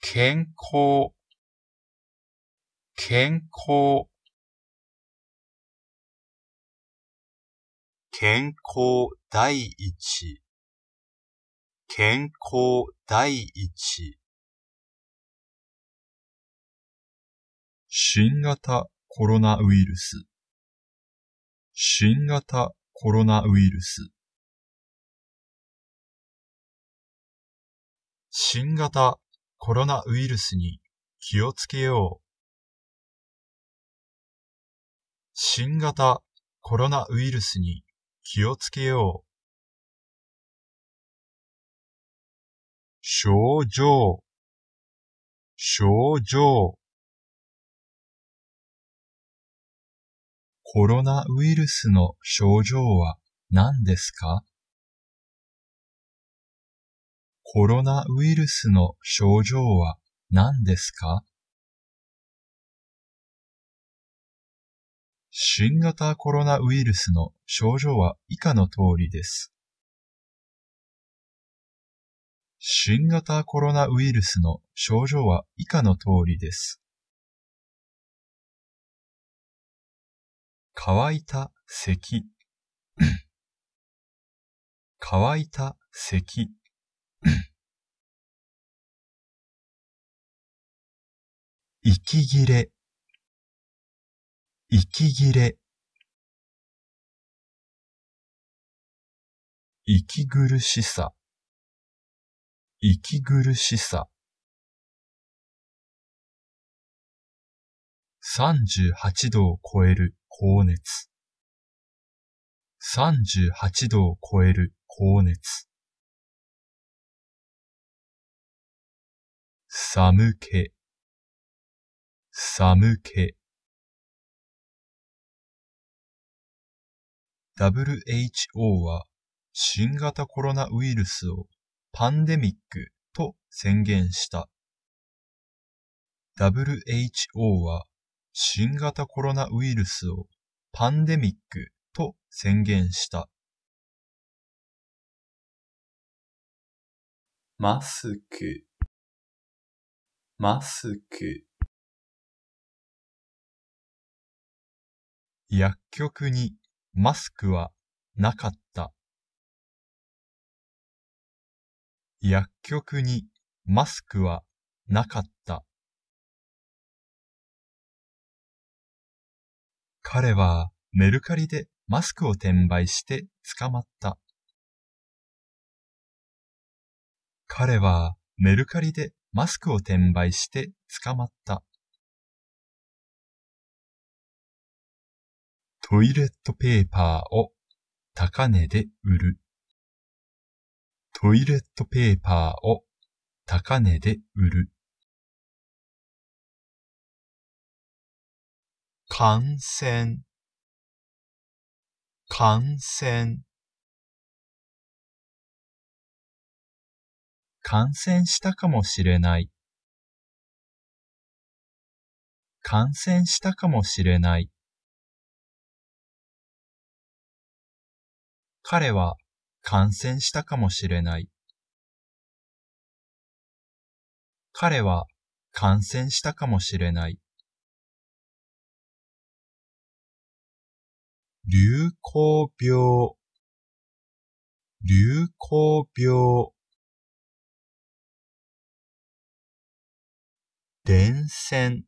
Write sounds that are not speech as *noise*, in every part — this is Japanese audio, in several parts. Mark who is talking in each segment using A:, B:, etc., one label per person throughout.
A: 健康健康健康第一、健康第一。新型コロナウイルス、新型コロナウイルス。新型コ
B: ロナウイルスに気をつけよう。新型コロナウイルスに気をつけよう。
A: 症状、症状。
B: コロナウイルスの症状は何ですかコロナウイルスの症状は何ですか新型コロナウイルスの症状は以下の通りです。新型コロナウイルスの
A: 症状は以下の通りです。乾いた咳 *coughs* 乾いた咳 *coughs* 息切れ息切れ、息苦しさ、息苦しさ。38度を超える高熱。38度を超える高熱。寒気、寒気。
B: WHO は新型コロナウイルスをパンデミックと宣言した。WHO は新型コロナウイルスをパンデミックと宣言した。
A: マスク、マスク。
B: 薬局にマスクはなかった。薬局にマスクは
A: なかった。
B: 彼はメルカリでマスクを転売して捕まった。彼はメルカリでマスクを転売して捕まった。トイレットペーパーを高値で売る。トイレットペーパーを高値で売る。
A: 感染、感染。感染したかもしれない。感染したかもしれない。彼は感染したかもしれない。彼は感染したかもしれない。流行病流行病電線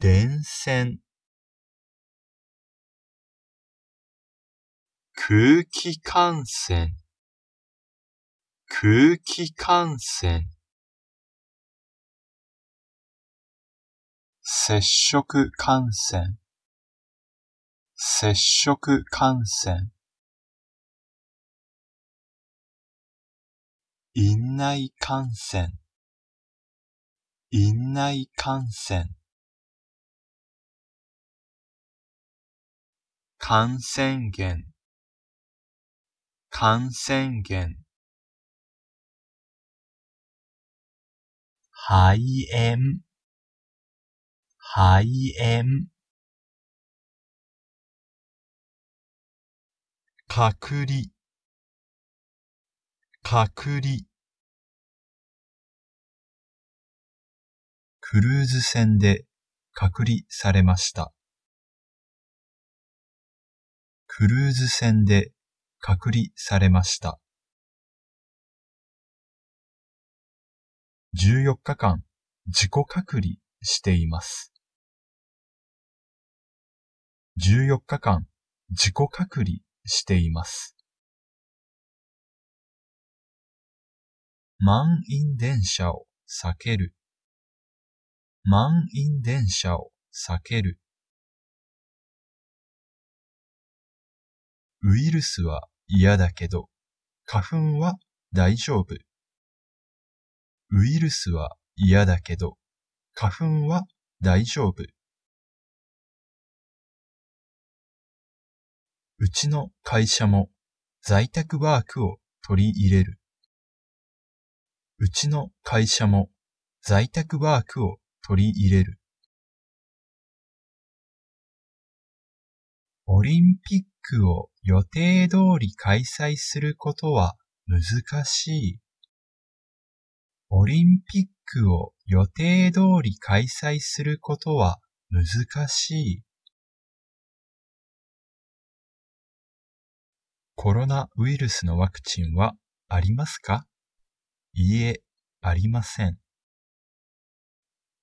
A: 電線空気感染空気感染接触感染接触感染院内感染院内感染感染源感染源肺炎肺炎隔離隔離クルーズ船で隔離されました。クルーズ船で隔離されました。
B: 14日間自己隔離しています。14日間自己隔離しています。
A: 満員電車を避ける。満員電車を避ける。ウイルスは
B: 嫌だけど、花粉は大丈夫。ウイルスは嫌だけど、花粉は大丈夫。
A: うちの会社も
B: 在宅ワークを取り入れる。うちの会社も在宅ワークを取り入れる。オリンピッククを予定通り開催することは難しい。オリンピックを予定通り開催することは難しい。コロナウイルスのワクチンはありますかいいえ、ありません。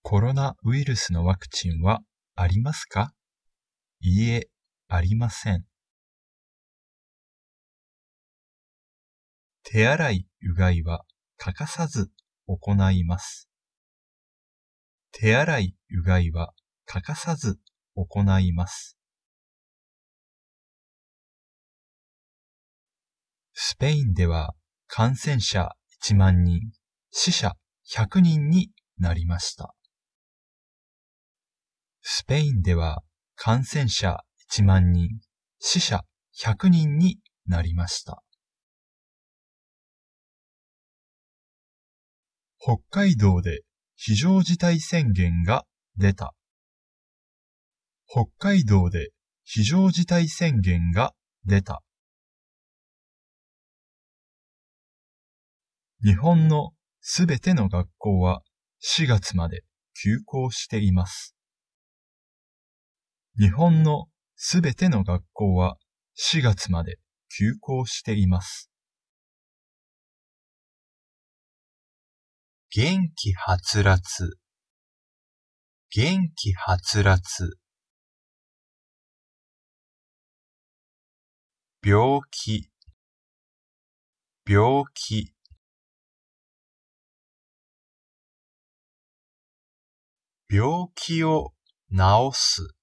B: コロナウイルスのワクチンはありますかいいえ、ありません。手洗い、うがいは欠かさず行います。手洗い、うがいは欠かさず
A: 行います。
B: スペインでは感染者1万人、死者100人になりました。スペインでは感染者1万人、死者100人になりま
A: した。北
B: 海道で非常事態宣言が出た。北海道で非常事態宣言が出た。
A: 日本のすべての学
B: 校は4月まで休校しています。日本のすべての学校は4月まで休校
A: しています。元気はつらつ、元気はつらつ。病気、病気。病気を治す、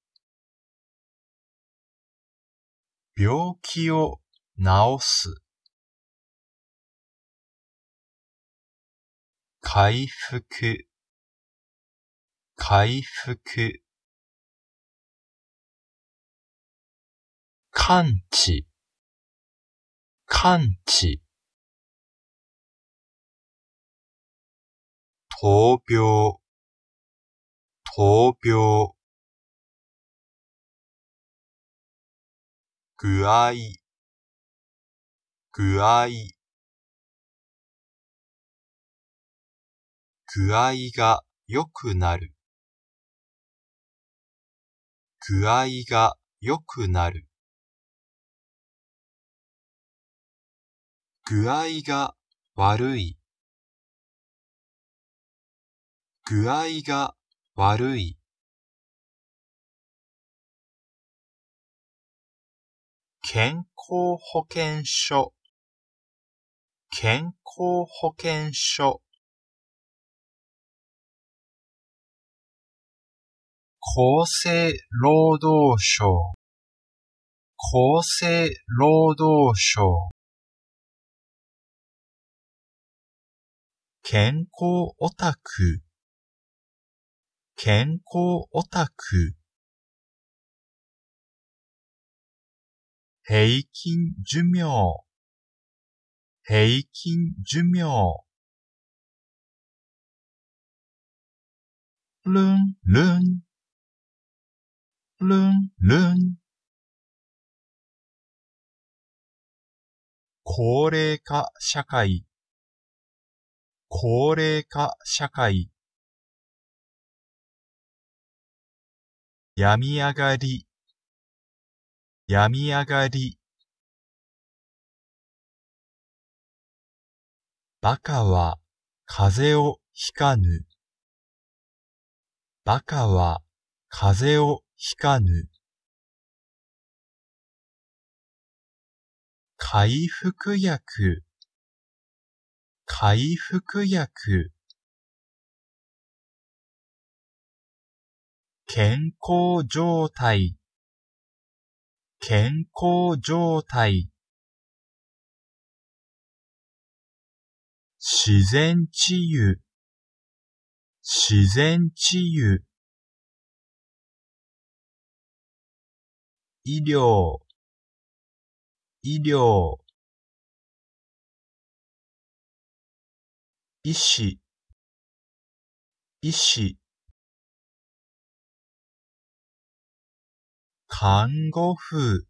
A: 病気を治す。回復、回復。感知、感知。闘病、闘病。具合、具合。具合が良くなる具合が良くなる具合が悪い具合が悪い健康保険証健康保険証厚生労働省厚生労働省健康オタク健康オタク平均寿命平均寿命ルンルン l e a r 高齢化社会、高齢化社会。病み上がり、病み上がり。バカは風邪をひかぬ。バカは風邪をひかぬ。回復薬、回復薬。健康状態、健康状態。自然治癒、自然治癒。医療医療医師医師看護婦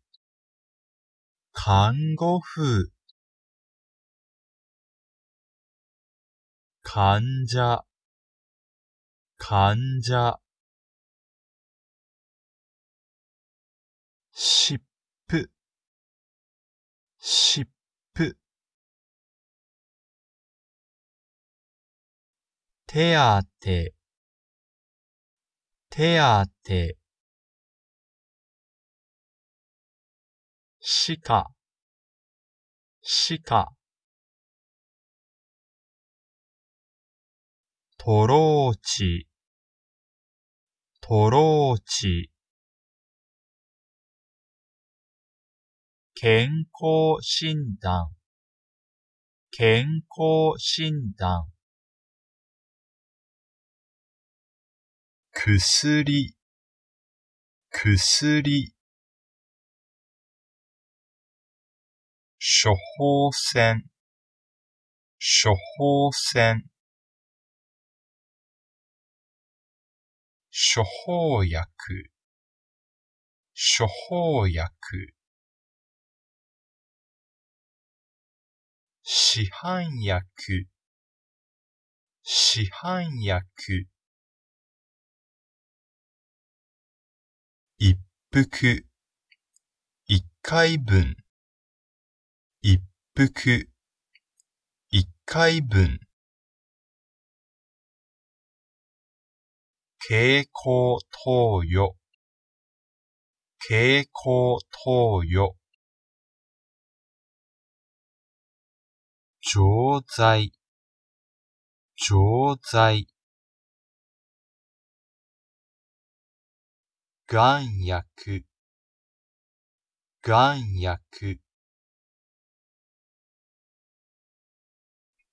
A: 看護婦患者患者湿布、湿布。手当て、手当て。鹿、鹿。トローチ、トローチ。健康診断、健康診断。薬、薬。処方箋、処方箋。処方薬、処方薬。市販薬市販薬一服一回分一服一回分蛍光投与蛍光投与錠剤、錠剤。眼薬、眼薬。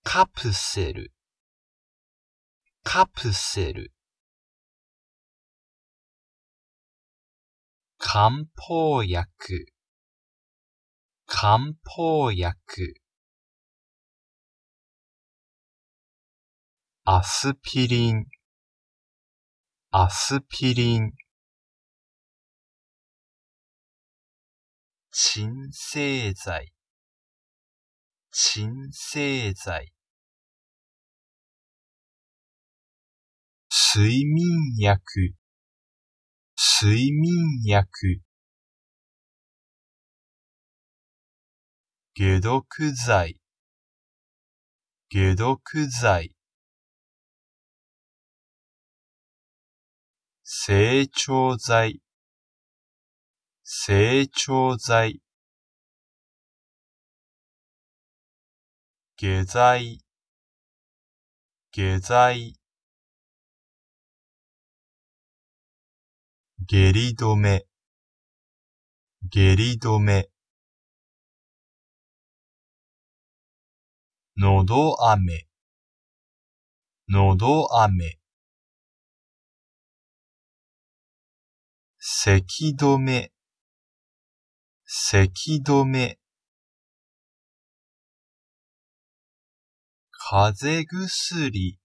A: カプセル、カプセル。漢方薬、漢方薬。アスピリン、アスピリン。鎮静剤、鎮静剤。睡眠薬、睡眠薬。解毒剤、解毒剤。成長剤、成長剤。下剤、下剤。下痢止め、下痢止め。喉飴、喉飴。咳止め、咳止め。風邪薬、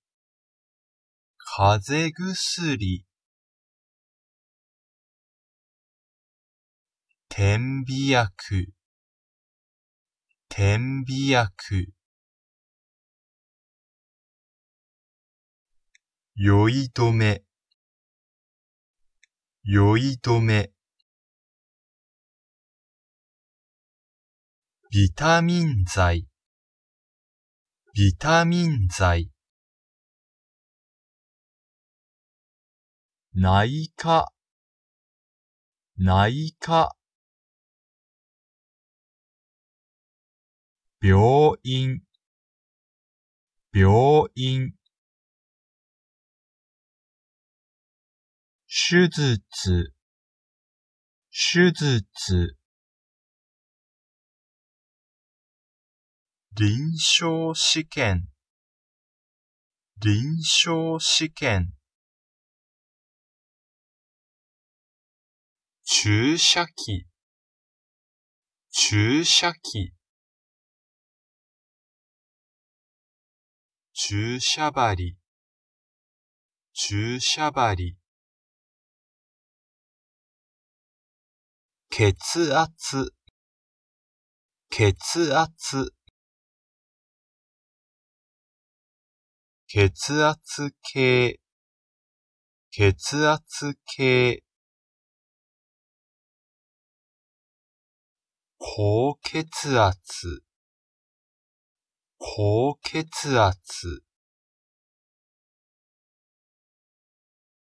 A: 風邪薬。点秤薬、点秤薬。酔い止め、酔い止め。ビタミン剤。ビタミン剤。内科。内科。病院。病院。手術、手術。臨床試験、臨床試験。
C: 注射器、注射器。注
A: 射針、注射針。血圧血圧血圧計血圧計高血圧高血圧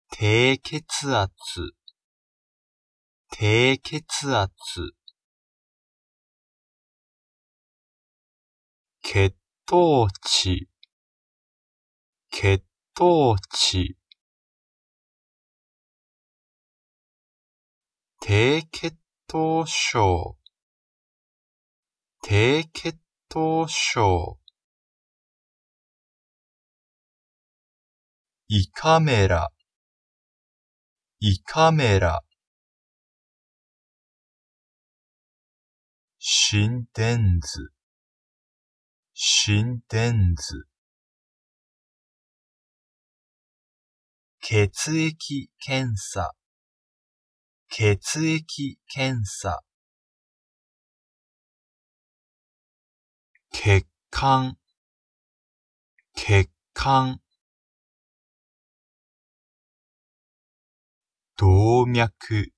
A: 低血圧低血圧、血糖値、血糖値、低血糖症、低血糖症、胃カメラ、胃カメラ、新天図、新天図。血液検査、血液検査。血管、血管。動脈、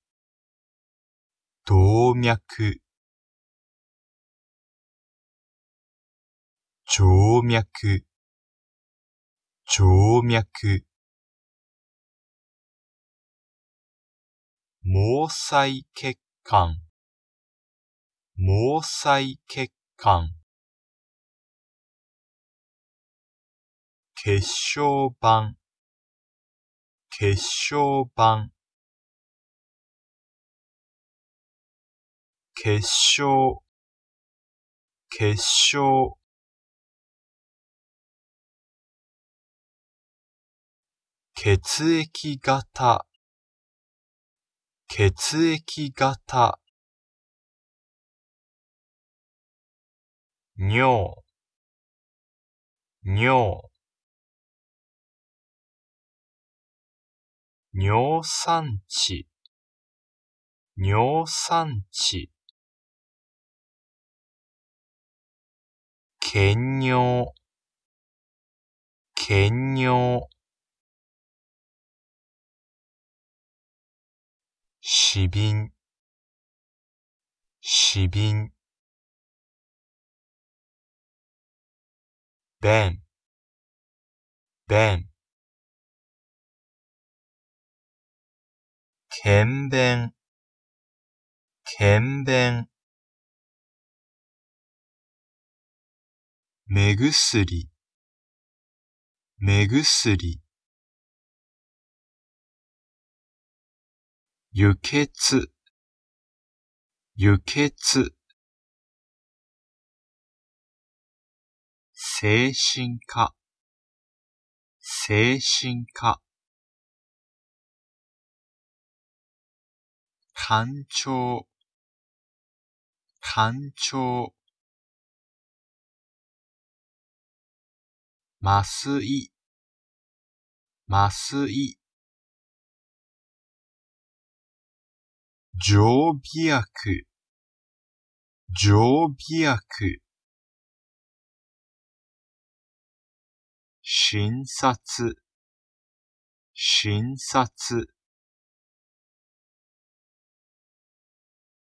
A: 動脈。静脈、静脈。毛細血管、毛細血管。結晶板、結晶板。結晶、結晶。血液型血液型尿尿尿酸値尿酸値検尿検尿死瓶、死瓶。b 検検目薬、目薬。輸血、輸血。精神科、精神科。単調、単調。麻酔、麻酔。常備薬、常備薬。診察、診察。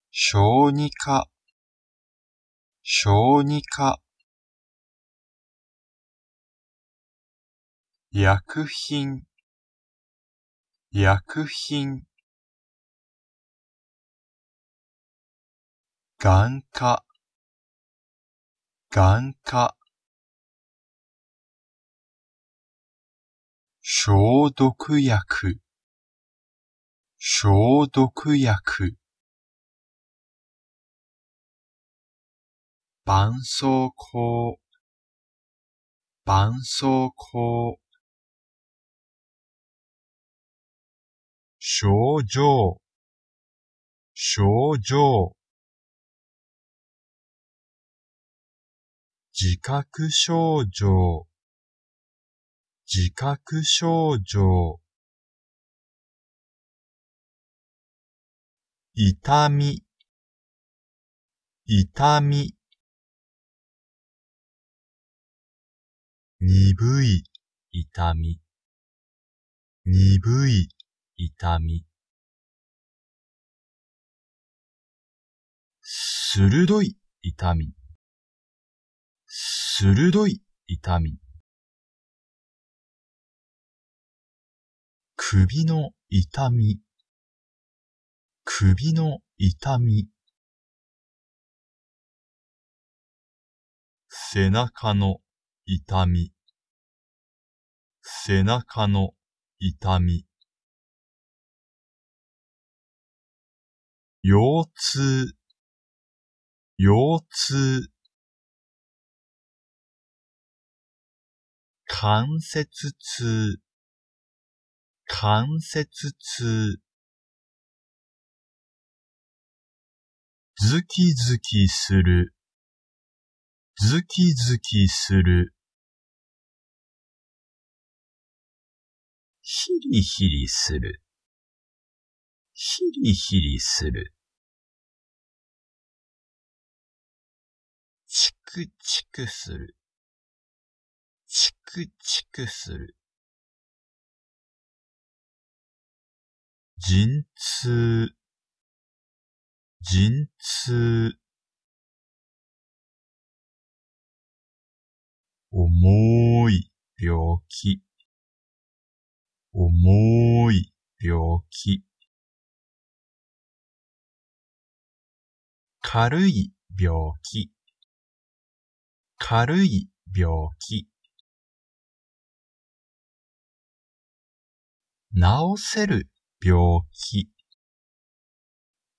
A: 小児科、小児科。薬品、薬品。眼科、眼科。消毒薬、消毒薬。絆創膏、絆創膏。症状、症状。自覚症状自覚症状痛み痛み鈍い痛み鈍い痛み鋭い痛み鋭い痛み。首の痛み。首の痛み。背中の痛み。背中の痛み。腰痛、腰痛。関節痛、関節痛。ズキズキする、ズキズキする。ヒリヒリする、ヒリヒリする。チクチクする。駆逐する。陣痛、陣痛。重い病気、重い病気。軽い病気、軽い病気。治せる病気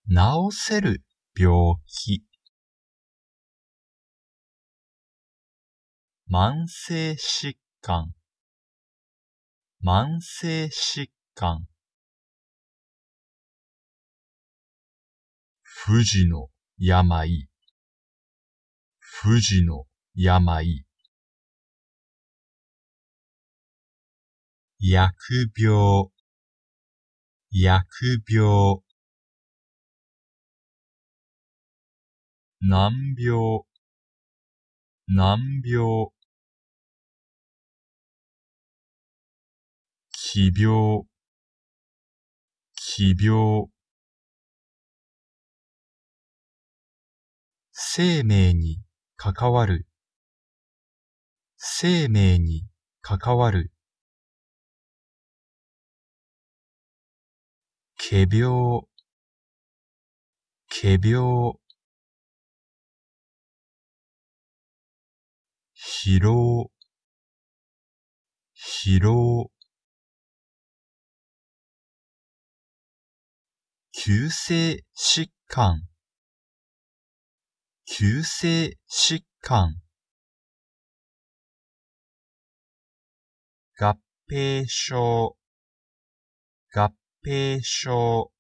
A: 治せる病気慢性疾患慢性疾患富士の病富士の病薬病、薬病。難病、難病。奇病、奇病。生命に関わる、生命に関わる。仮病、仮病、疲労、疲労、急性疾患、急性疾患、合併症、平症、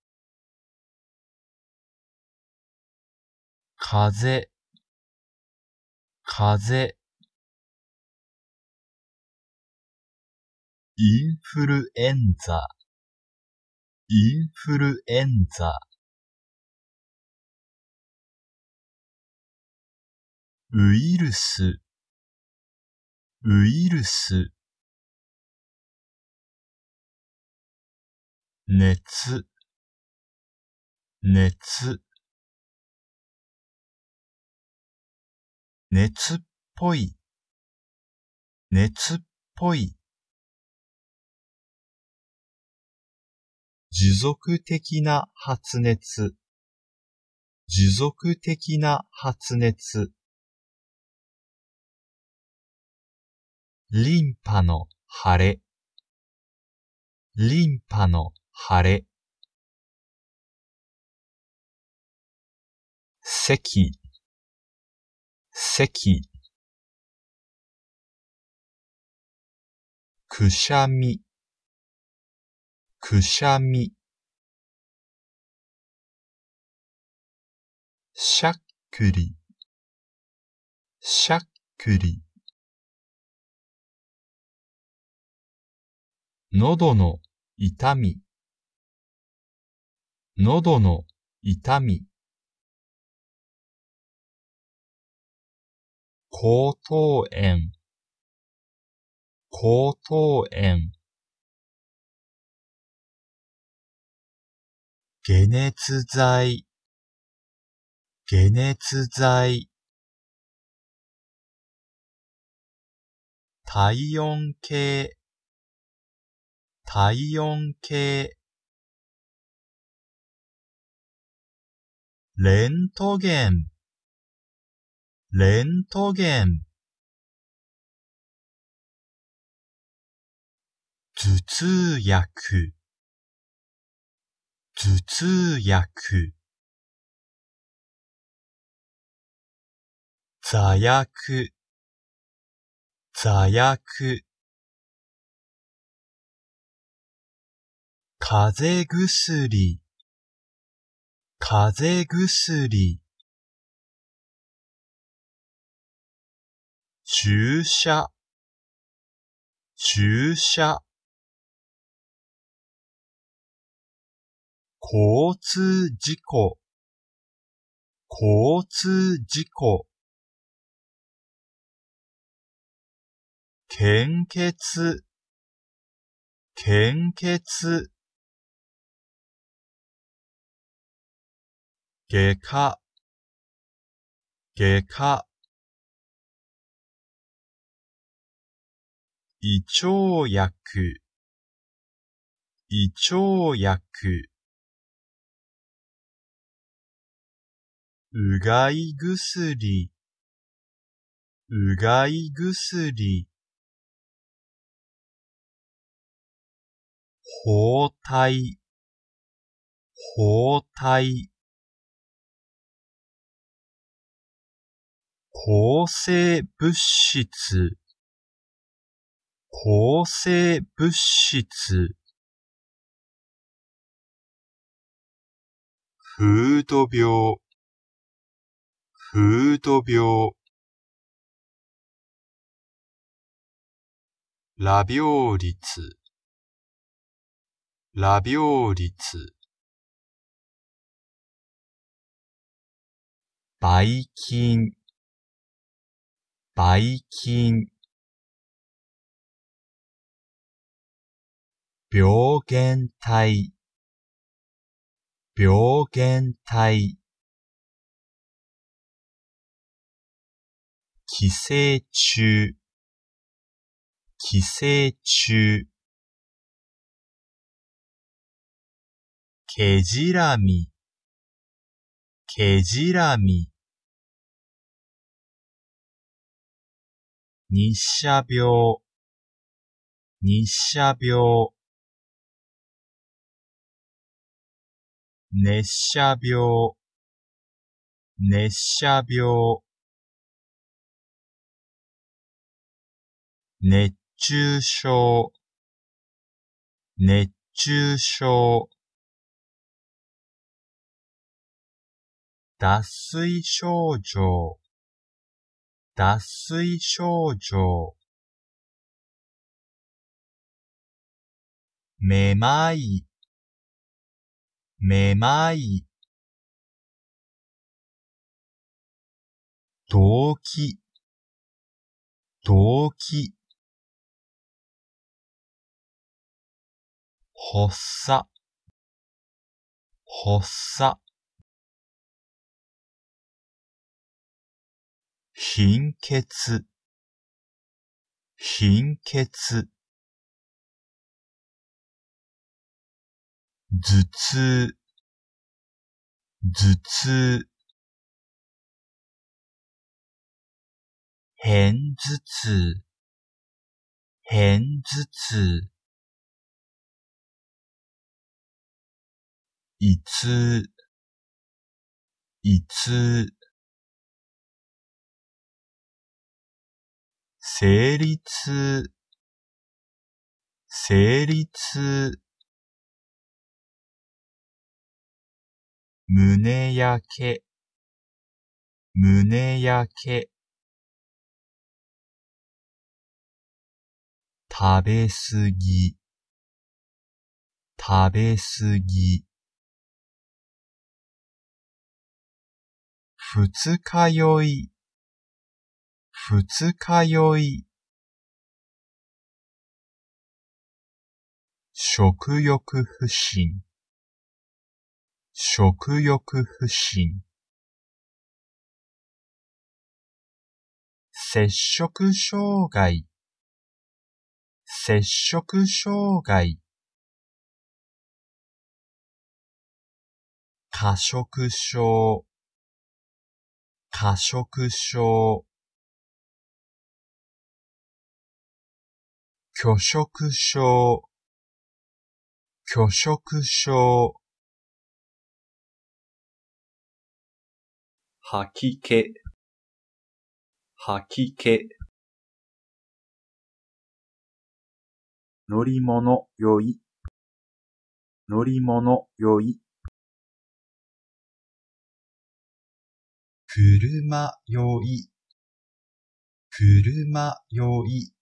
A: 風、風、インフルエンザ、インフルエンザ、ウイルス、ウイルス、熱、熱、熱っぽい、熱っぽい。持続的な発熱、持続的な発熱。リンパの腫れ、リンパの晴れ。咳咳くしゃみ、くしゃみ。しゃっくり、しゃっくり。喉の痛み、喉の痛み。喉頭炎喉頭炎解熱剤、解熱剤。体温計、体温計。レントゲン、レントゲン。頭痛薬、頭痛薬。座薬、座薬。風邪薬、風邪薬注射注射交通事故交通事故献血献血外科、外科。胃腸薬、胃腸薬。うがい薬、うがい薬。包帯、包帯。抗生物質、抗生物質。フード病、フード病。ラビオ率、ラビオ率。バイキン、ばい菌、病原体、病原体、寄生虫、寄生虫、けじらみ、けじらみ、日射病、日射病、熱射病、熱射病、熱中症、熱中症、脱水症状、脱水症状めまいめまい動機動機発作発作貧血、貧血。頭痛、頭痛。偏頭痛、偏頭痛。胃痛、胃痛。成立、成立、胸焼け、胸焼け、食べすぎ、食べすぎ、二日酔い、二日酔い、食欲不振、食欲不振。摂食障害、摂食障害。過食症、過食症。拒食症、拒食症。吐き気、吐き気。乗り物酔い、乗り物酔い。車酔い、車酔い。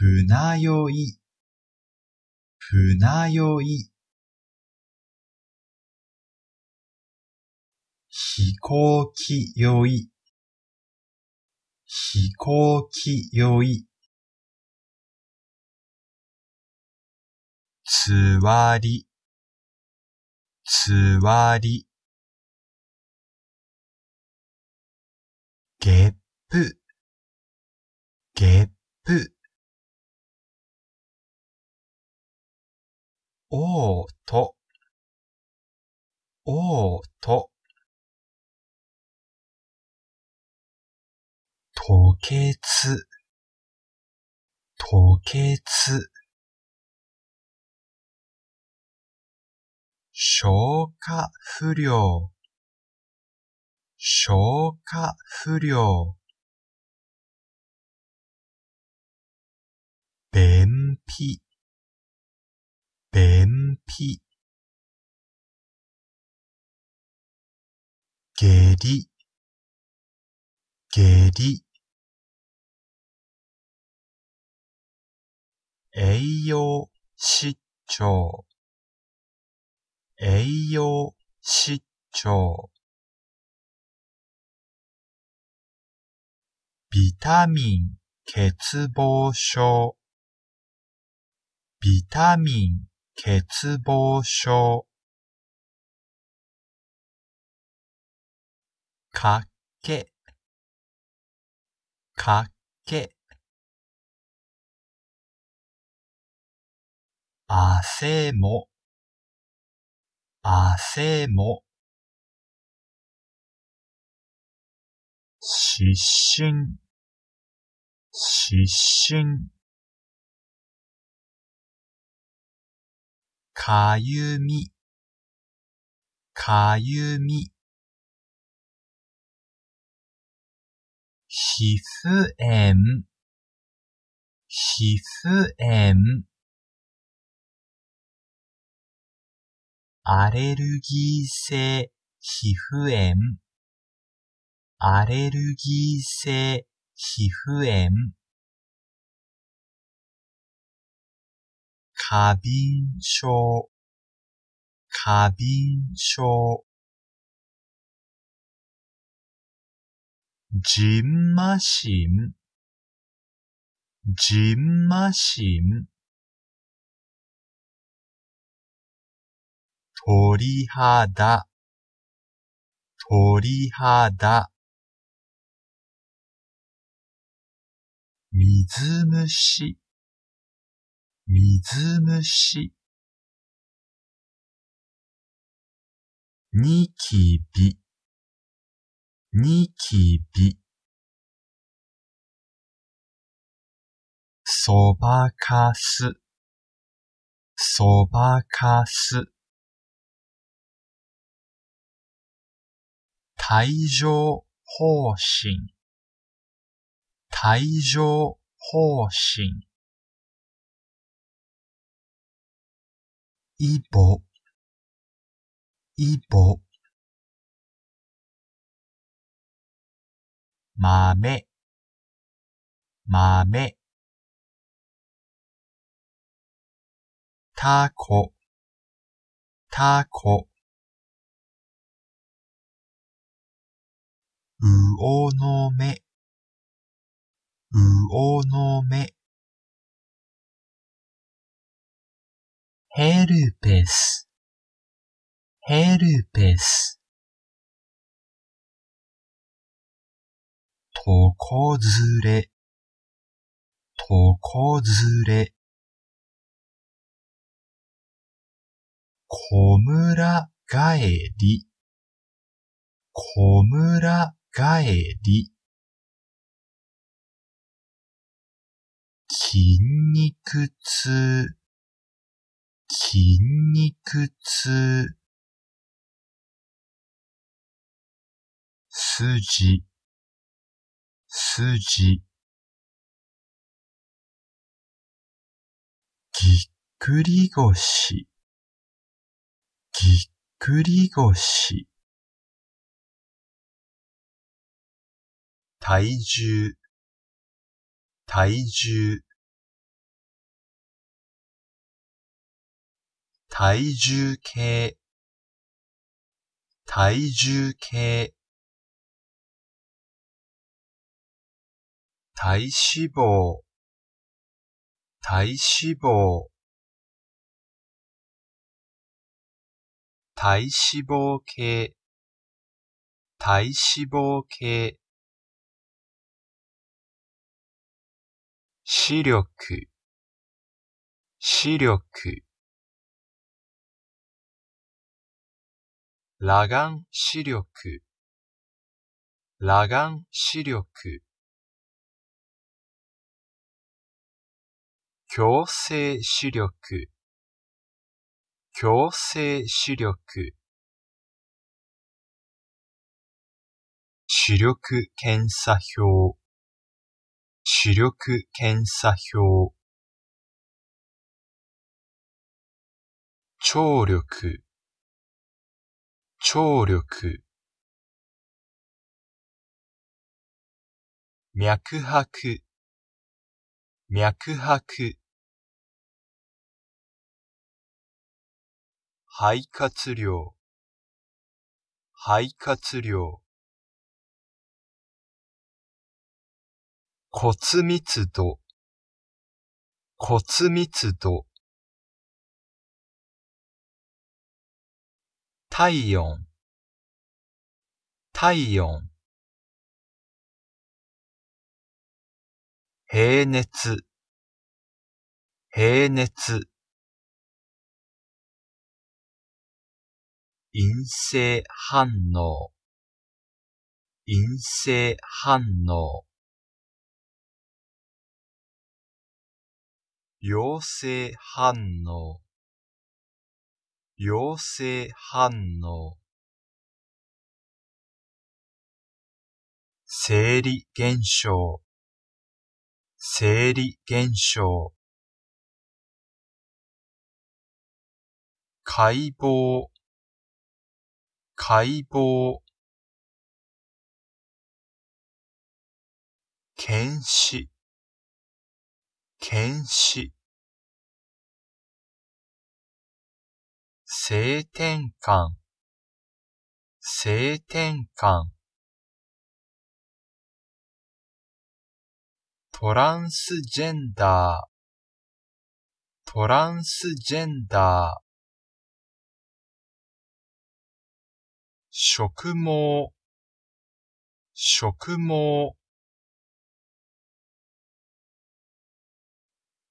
A: 船酔い、船酔い。飛行機酔い、飛行機酔い。つわり、つわり。ゲップ、ゲップ。おうと、おうと、とけつ、とけつ、消化不良、消化不良、便秘、便秘下痢下痢栄養失調栄養失調ビタミン欠乏症ビタミン欠乏症かけかけ汗も汗も失神失神かゆみ、かゆみ。皮膚炎、皮膚炎。アレルギー性皮膚炎、アレルギー性皮膚炎。花瓶症、花瓶症。じんましん、じんましん。鳥肌、鳥肌。水虫、水虫。ニキビ、ニキビ。そばかす、そばかす。帯状方針、帯状方針。一歩、一歩。豆、豆。タコ、タコ。魚の目、オの目。ヘルペス、ヘルペス。とこずれ、とこずれ。小村帰り、小村帰り。筋肉痛、筋肉痛、筋、筋、ぎっくり腰、ぎっくり腰、体重、体重、体重計、体重計。体脂肪、体脂肪。体脂肪計、体脂肪計。視力、視力。裸眼視力裸眼視力強制視力強制視力視力検査表視力検査表聴力聴力脈拍脈拍肺活量肺活量骨密度骨密度体温体温平熱平熱陰性反応陰性反応陽性反応陽性反応生理現象生理現象解剖解剖検視検視性転換、性転換。トランスジェンダー、トランスジェンダー。食毛、食毛。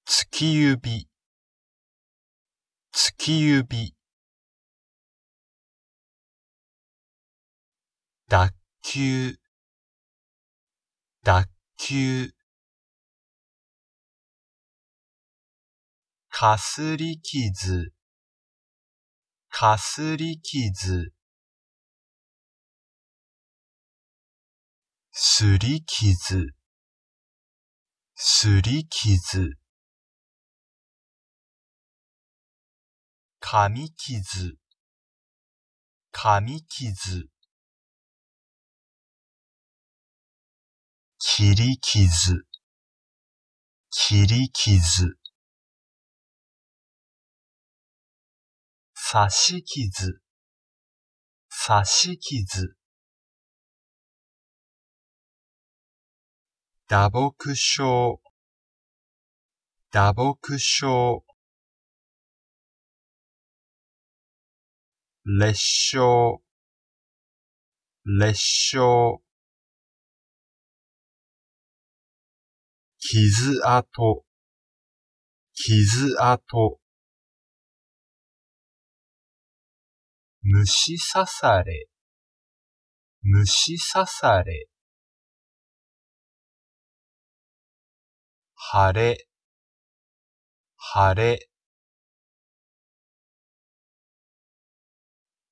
A: 月指、月指。脱臼、脱臼。かすり傷、かすり傷。すり傷、すり傷。噛み傷、噛み傷。切り傷、切り傷。刺し傷、刺し傷。打撲症、打撲症。列傷、列傷。傷跡、傷跡。虫刺され、虫刺され。腫れ、腫れ。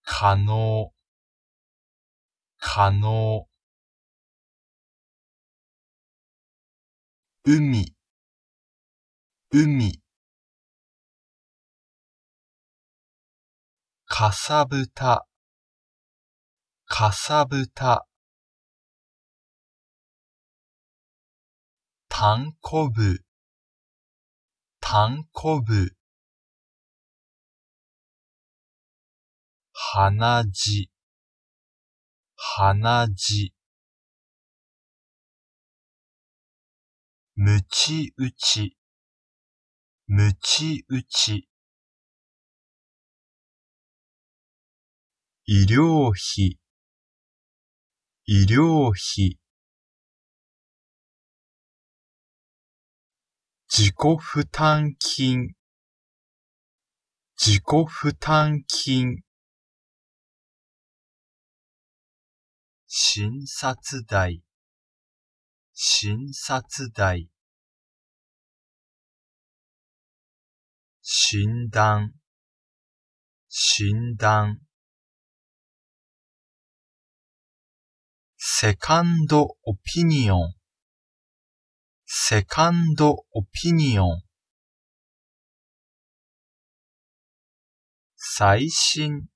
A: 可能、可能。海海かさぶたかさぶたたんこぶたんこぶ鼻血鼻血むちうち、むちうち。医療費、医療費。自己負担金、自己負担金。診察代、診察台診断診断セカンドオピニオンセカンドオピニオン最新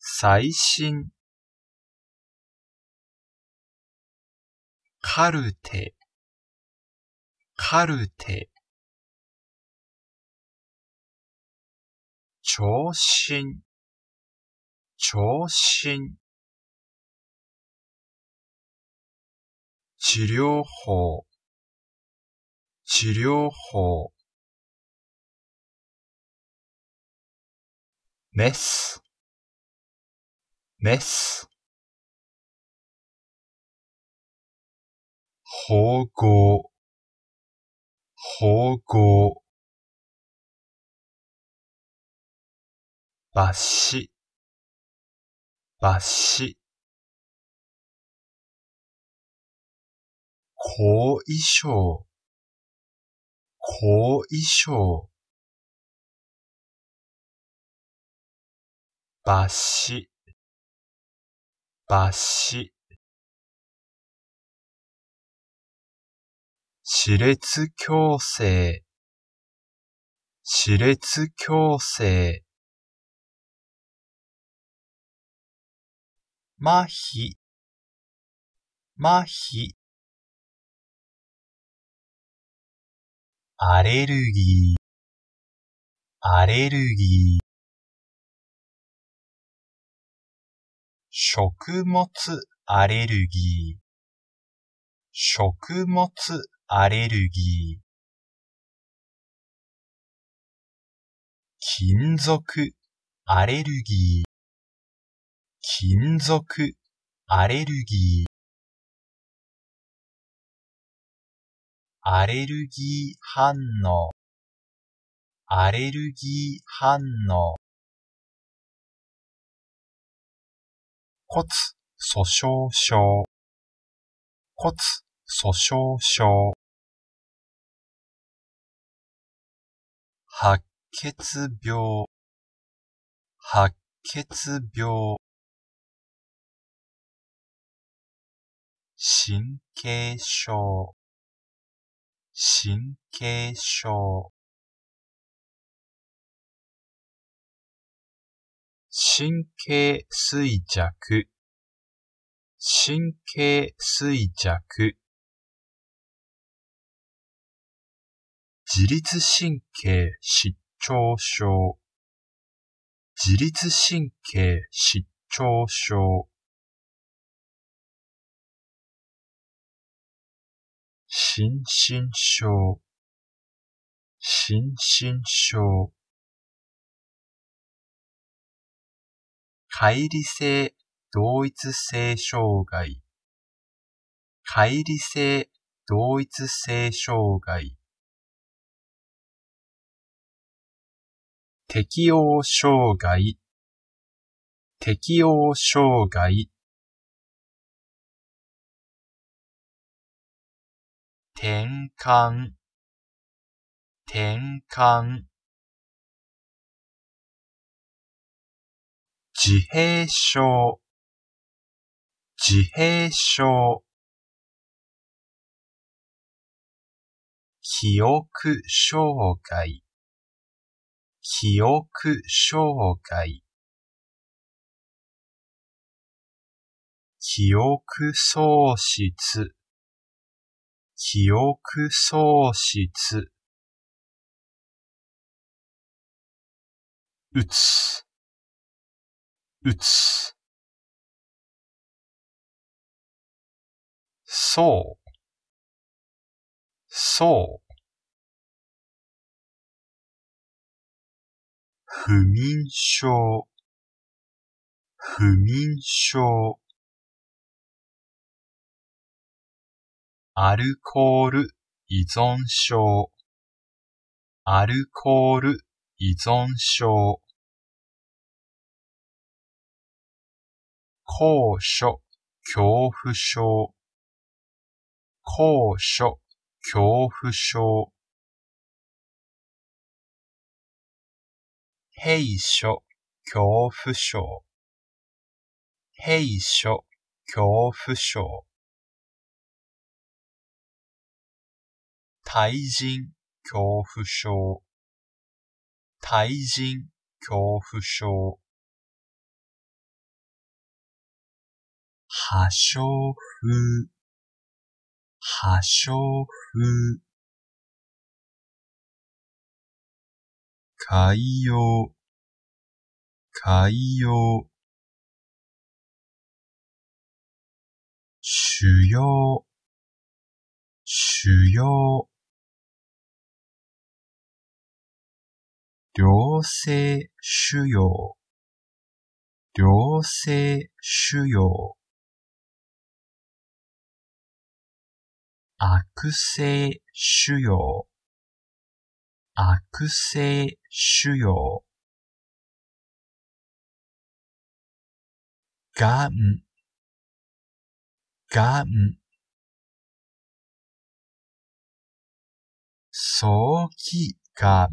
A: 最新カルテ、カルテ。聴診、聴診。治療法、治療法。メス、メス。方向方向抜歯抜歯後遺症後遺症抜歯抜歯歯列矯正、歯列矯正。麻痺、麻痺。アレルギー、アレルギー。食物アレルギー、食物アレルギー。金属アレルギー。金属アレルギー。アレルギー反応。アレルギー反応。
C: 骨粗鬆症。
A: 骨粗鬆症。白血病、白血病。神経症、
C: 神
A: 経症。神経衰弱、神経衰弱。自律神経失調症自律神経失調症心身症心身症
B: 乖離性同一性障害乖離性同一性
A: 障害適応障害、適応障害、転換、転換、自閉症、自閉症、記憶障害、記憶障害、記憶喪失、記憶喪失、うつ、うつ、
C: そう、そう、不
A: 眠症、不眠症。アルコール依存症、アルコール依存症。高所恐怖症、高所恐怖症。兵所恐怖症兵所恐怖症対人恐怖症対人恐怖症破傷風破傷風海洋、海洋。主要、主要。良性主要、良性主要。悪性主要、悪性腫瘍がんがん早期がん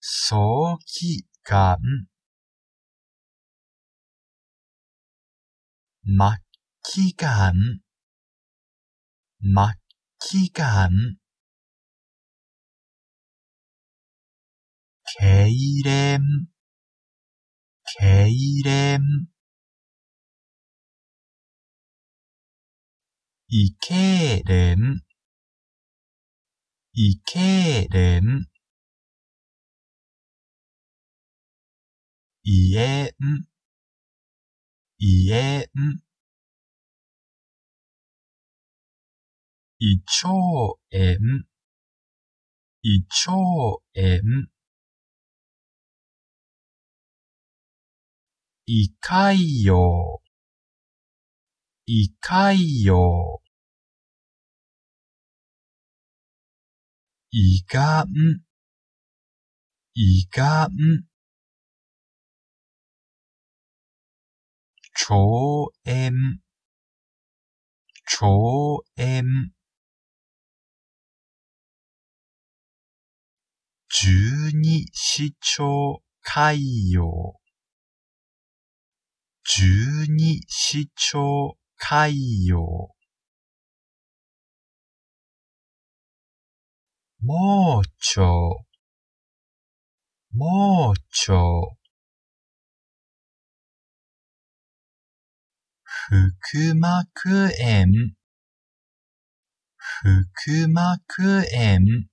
A: 早期がん末期がん末期がんけいれん、けいれん。いけれん、いけれん。いえん、いえん。いちょうえん、いちょうえん。いかいよう、いかいよう。いがん、いがん。超円、超円。十二指腸海洋十二指腸海洋。盲腸、盲腸。腹膜炎、腹膜炎。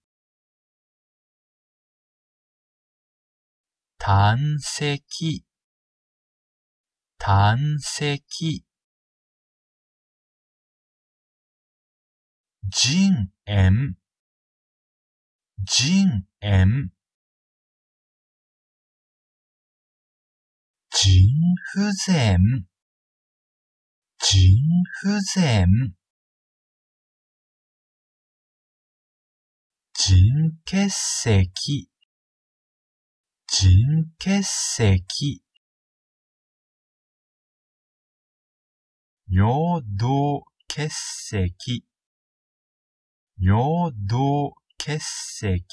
A: 胆石、胆石腎炎腎炎腎不全腎不全人結石人結石尿道結石尿道結石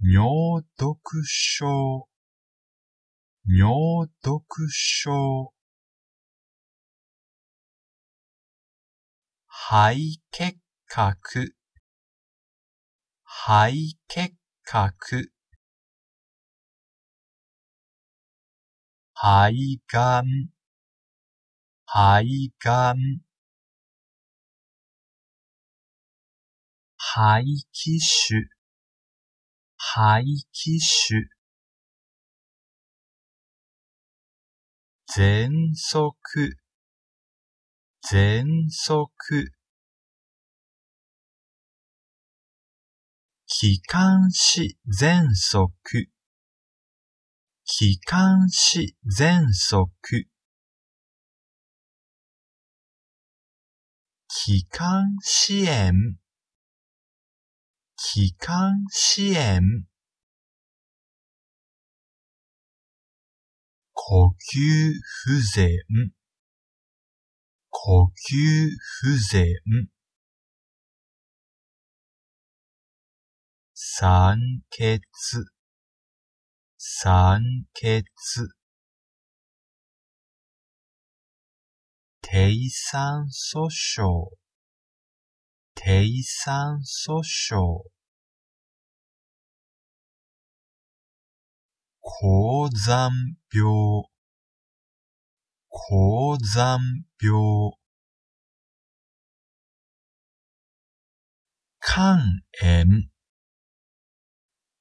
C: 尿
A: 毒症
C: 尿
A: 毒症肺結核肺結核ん管、配管、排気種、排気種、全速、全速、気管支全速。気管支喘息。気管支炎。気管支炎。呼吸不全。呼吸不全。酸欠。酸欠、低酸素症、低酸素症、高山病、高山病、肝炎、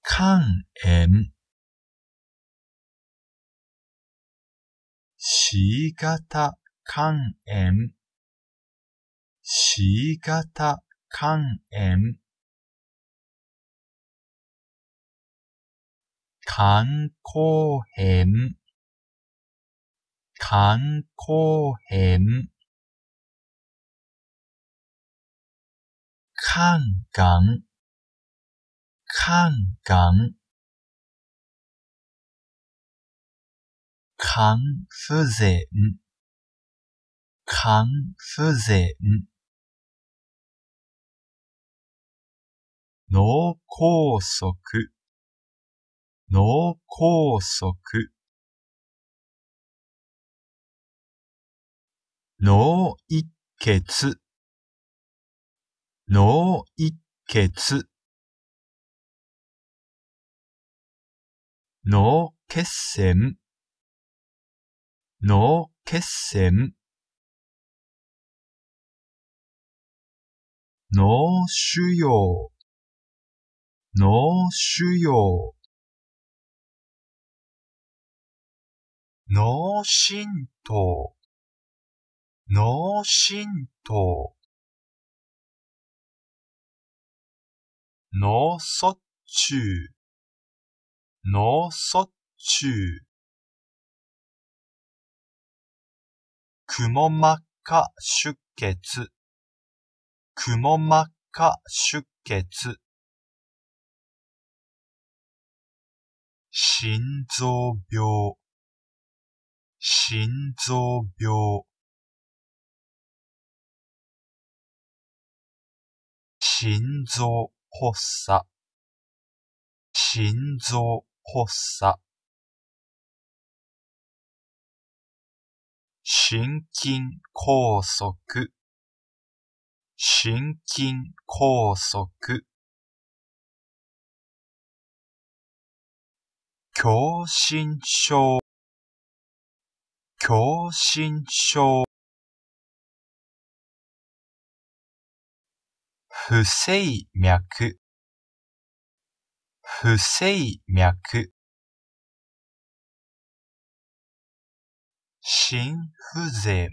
A: 肝炎、C 型肝炎 C 型肝炎肝硬変肝硬変肝癌肝癌肝不全、肝不全。脳梗塞、脳梗塞。脳一血、脳一血。脳血栓。の決戦の主要の主要脳神盪脳神盪脳卒中脳卒中くも膜下出血、蜘蛛膜下出血。心臓病、心臓病。心臓発作、心臓発作。心筋梗塞、心筋梗塞。狭心症、狭心症。不整脈、不整脈。心不全、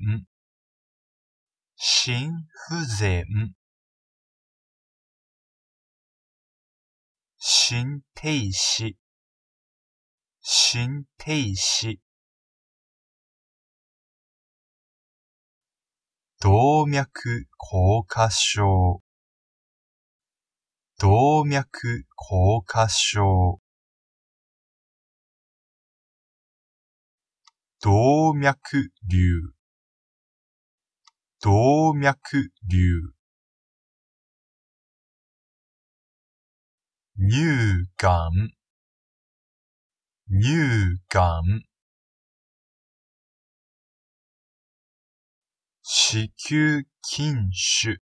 A: 心不全。心停止、心停止。動脈硬化症、動脈硬化症。動脈瘤、動脈瘤。乳がん、乳がん。子宮筋腫、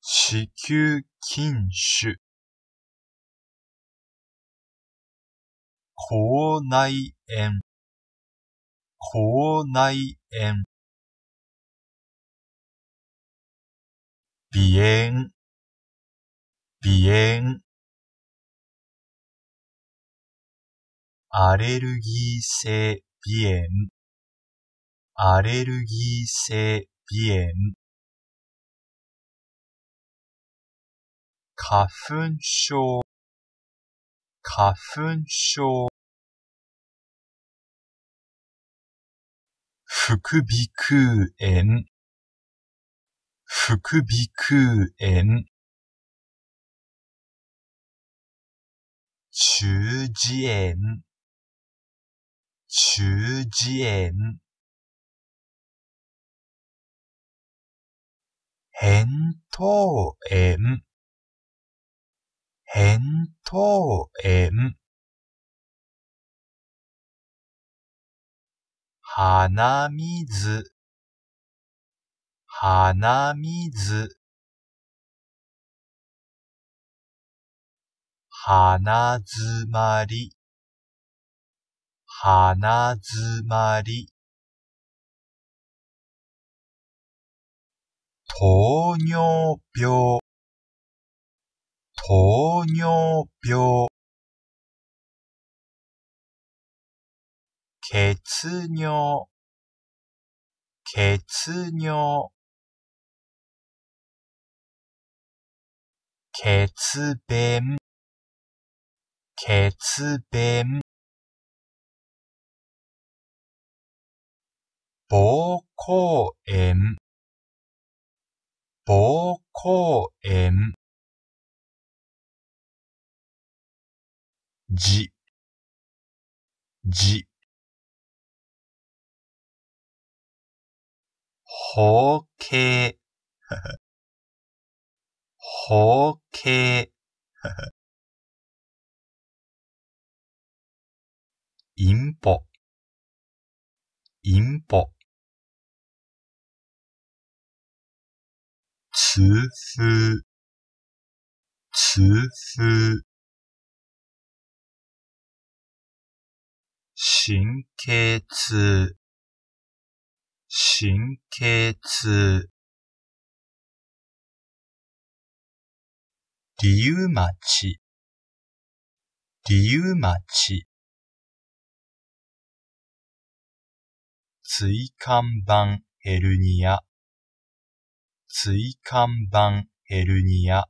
A: 子宮筋腫。口内炎、口内炎、鼻炎、鼻炎、アレルギー性鼻炎、アレルギー性鼻炎、花粉症、花粉症福鼻腔炎、福鼻腔炎、中耳炎、中耳炎、扁桃炎、扁桃炎、鼻水、鼻水、鼻づまり、鼻づまり、糖尿病、糖尿病血尿、血尿、血便、血便、膀胱炎、膀胱炎、じ、じ、包茎。包茎。インポ。インポ。痛風。神経痛。神経痛理由ち、理由ち。椎間板ヘルニア椎間板ヘルニア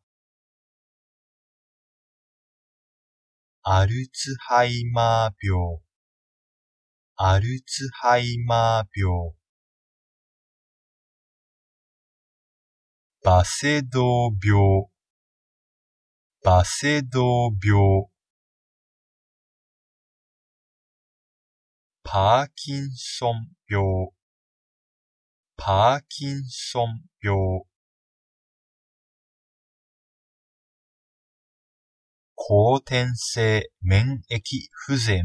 A: アルツハイマー病アルツハイマー病バセドウ病、バセドウ病。パーキンソン病、パーキンソン病。
B: 後天性免疫不全、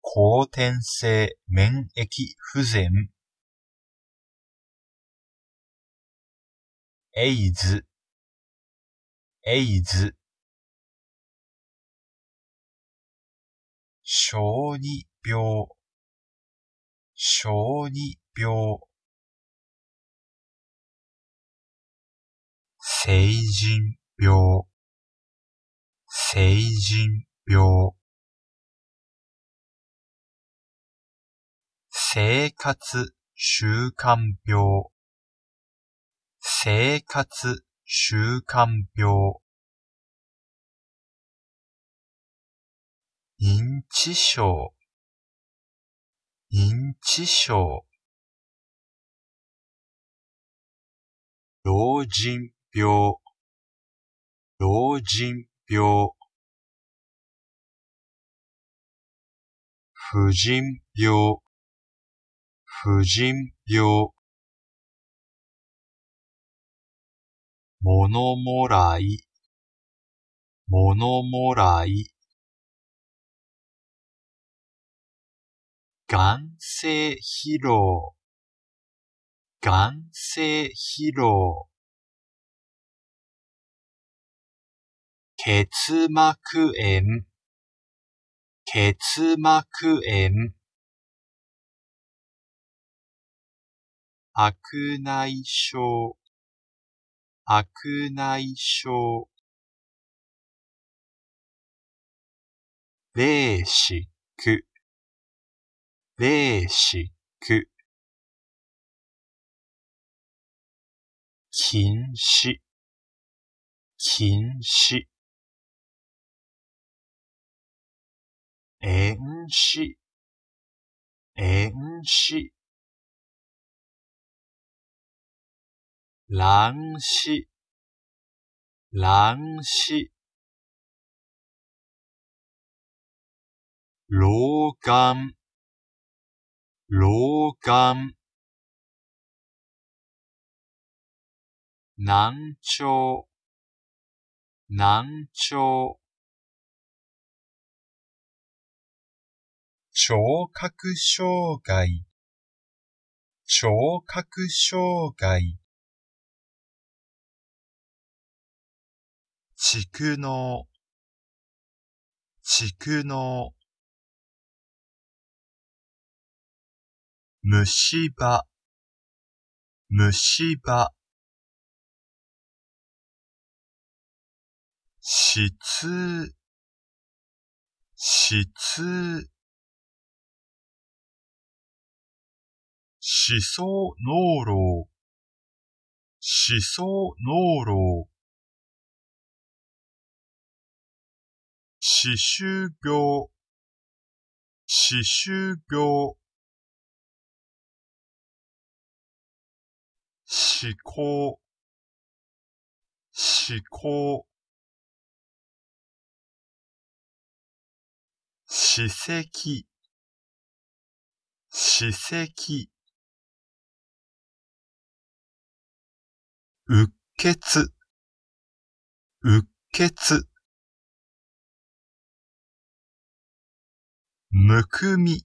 B: 後天性免疫不全。
A: エイズ、エイズ。小児病、小児病。成人病、成人病。
B: 生活習慣病、生活習慣病。
A: 認知症。認知症。老人病。老人病。婦人病。婦人病。ものもらい、ものもらい。眼性疲労、眼性疲労。結膜炎、結膜炎。白内障。白内障。ベーシック、ベーシック。禁止、禁止。遠視、遠視。乱師、乱師。老眼、老眼。難聴、難聴。聴覚障害、聴覚障害。蓄能、蓄能。虫歯、虫歯。質、質。思想濃炉、思想濃炉。歯周病、歯周病。思考、思考。歯石、歯石、うっけつ、うっけつ。むくみ、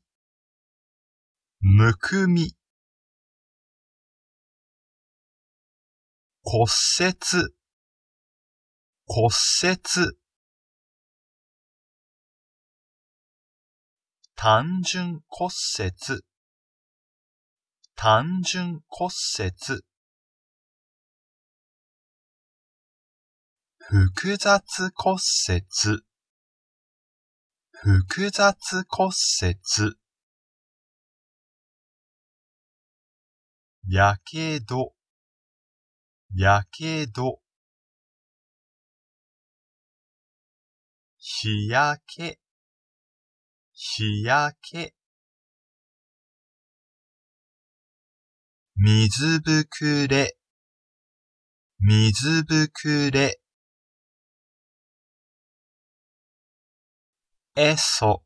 A: むくみ。骨折、骨折。単純骨折、単純骨折。複雑骨折複雑骨折。やけど、やけど。日焼け、日焼け。水ぶくれ、水ぶくれ。そ。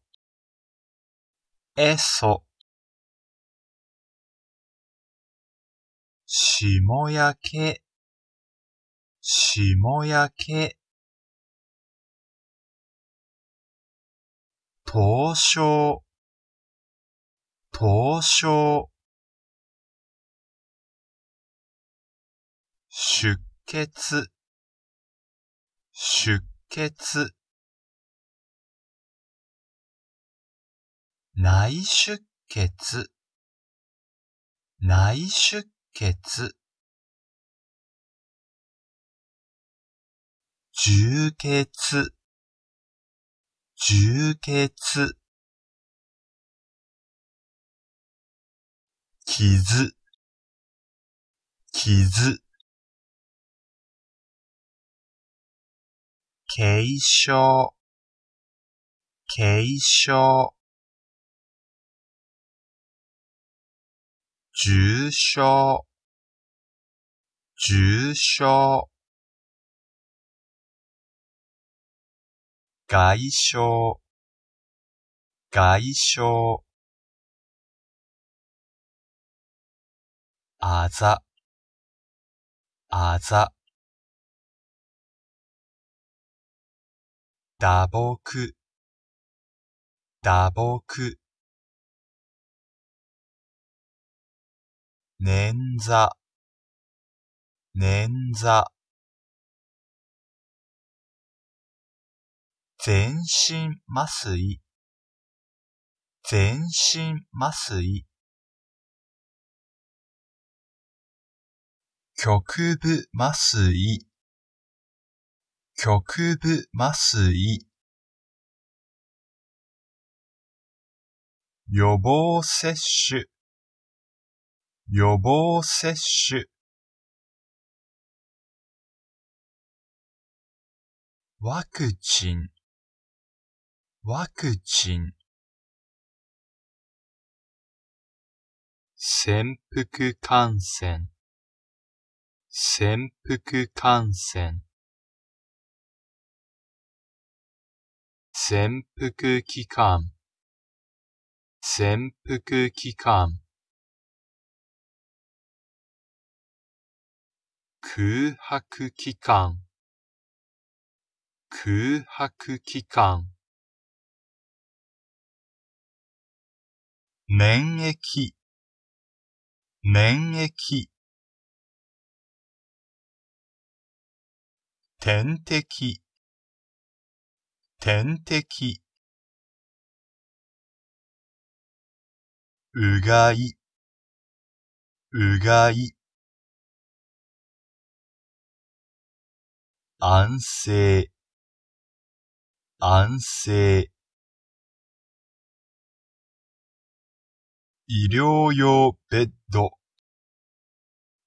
A: しもやけ。し霜焼け、霜焼け。東証、東証。出血、出血。内出血内出血充血充血傷傷軽症軽症重症、重症。外傷、外傷。あざ、あざ。打撲、打撲。捻挫、捻挫。全身麻酔、全身麻酔。局部麻酔、局部麻酔。予防接種、予防接種ワクチンワクチン潜伏感染潜伏感染潜伏期間潜伏期間空白期間空白期間免疫免疫点滴点滴うがいうがい安静、安静。医療用ベッド、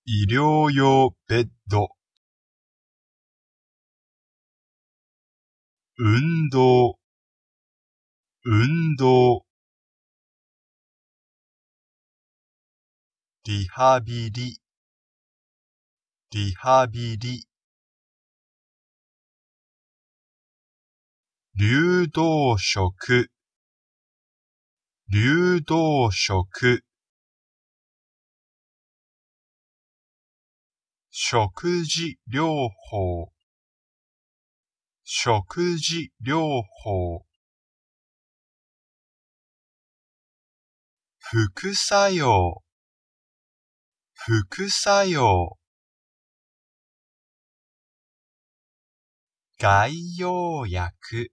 A: 医療用ベッド。運動、運動。リハビリ、リハビリ。流動食、流動食。食事療法、食事療法。副作用、副作用。概要薬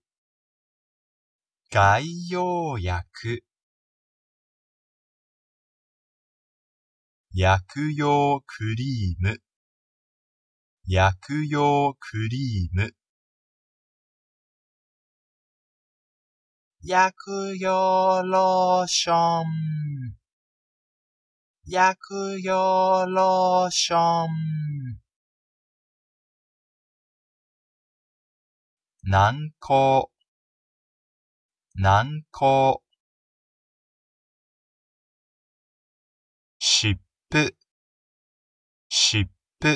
A: 概要薬薬用クリーム薬用クリーム薬用ローション薬用ローション軟膏難航湿布湿布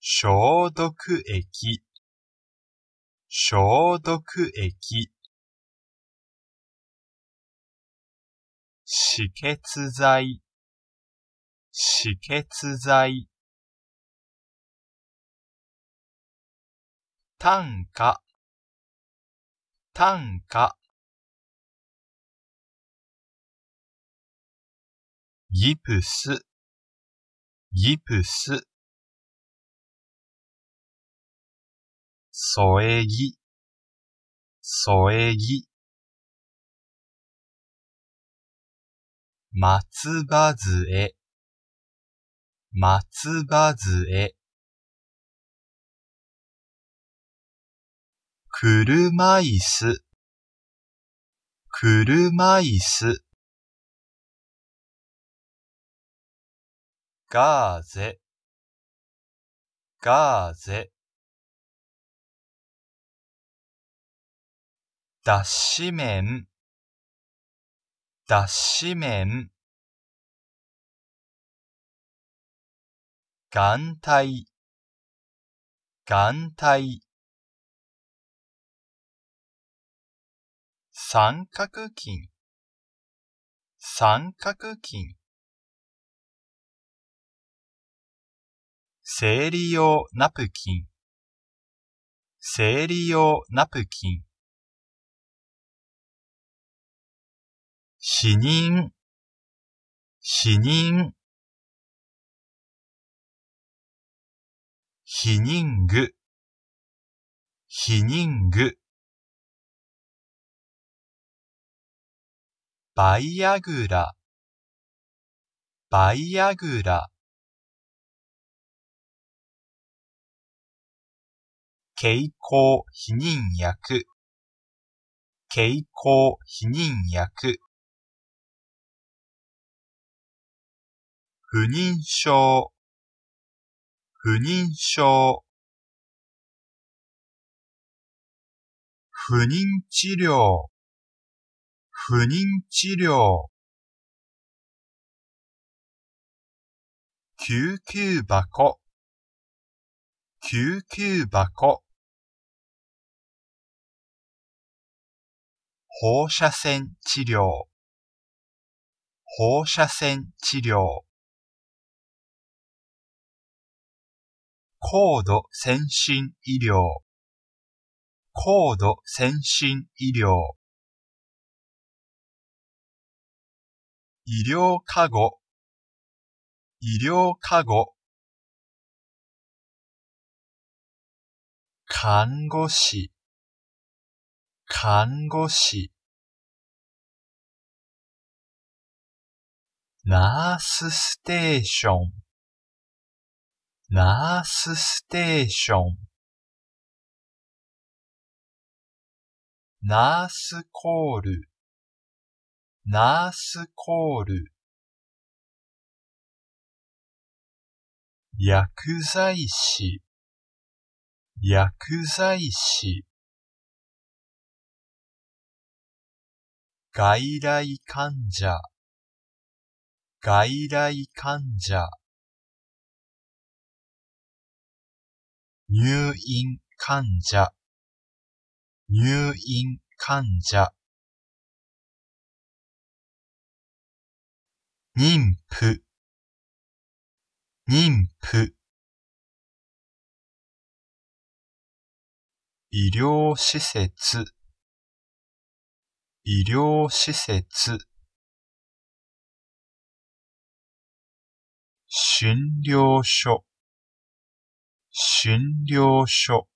A: 消毒液消毒液止血剤止血剤単価単価ギプスギプス添え木添え木松葉杖松葉杖車椅子車椅子ガーゼガーゼ脱脂麺脱脂麺眼帯眼帯三角巾三角巾生理用ナプキン生理用ナプキン死人死人避妊具避妊具バイアグラ、バイアグラ。経口避妊薬、経口避妊薬。不妊症、不妊症。不妊治療、不妊治療、救急箱、救急箱、放射線治療、放射線治療、高度先進医療、高度先進医療医療過護、医療過護。看護師、看護師。ナースステーション、ナースステーション。ナースコール、ナースコール。薬剤師、薬剤師。外来患者、外来患者。入院患者、入院患者。妊婦妊婦医療施設医療施設診療所診療所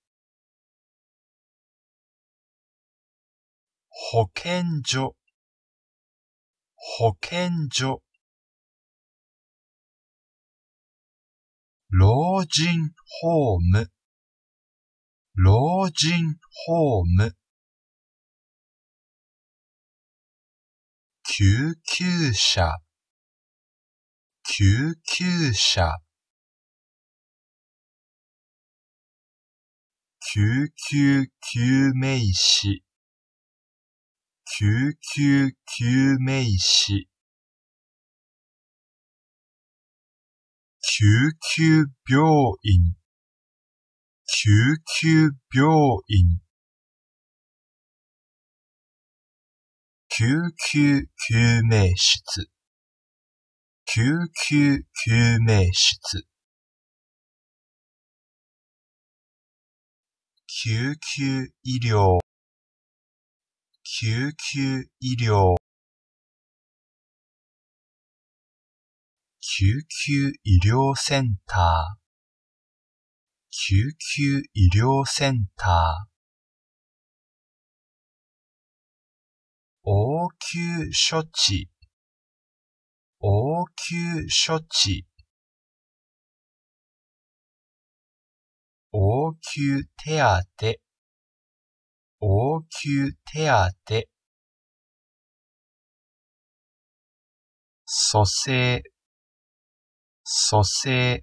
A: 保健所保健所老人ホーム、老人ホーム。救急車、救急車。救急救命士、救急救命士。救急病院、救急病院。救急救命室、救急救命室。救急医療、救急医療。救急医療センター、救急医療センター、応急処置、応急処置、応急手当、応急手当、蘇生蘇生、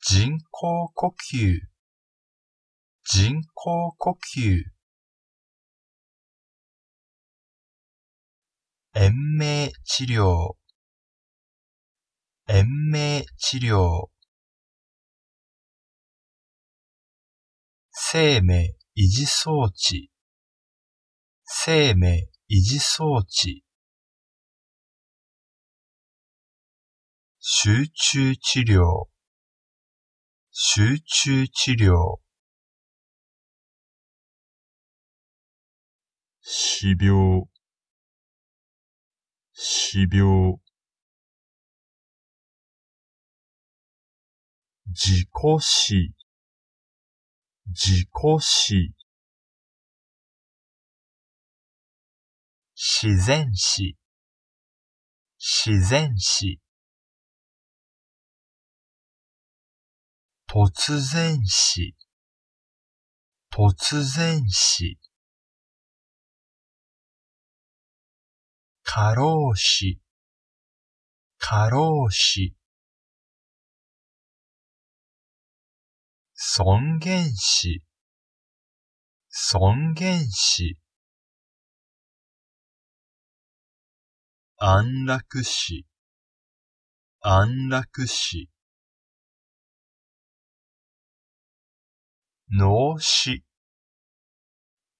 A: 人工呼吸、人工呼吸、延命治療、延命治療、生命維持装置、生命維持装置集中治療、集中治療。死病、死病。自己死、自己死。自然死、自然死。突然死、突然死。過労死、過労死。尊厳死、尊厳死。安楽死、安楽死。脳死、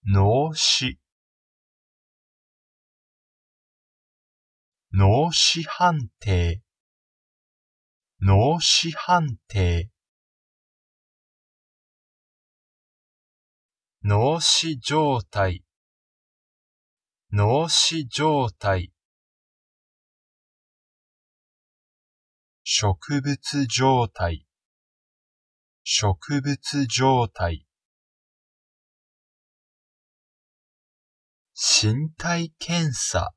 A: 脳死。脳死判定、脳死判定。脳死状態、脳死状態。植物状態、植物状態。身体検査。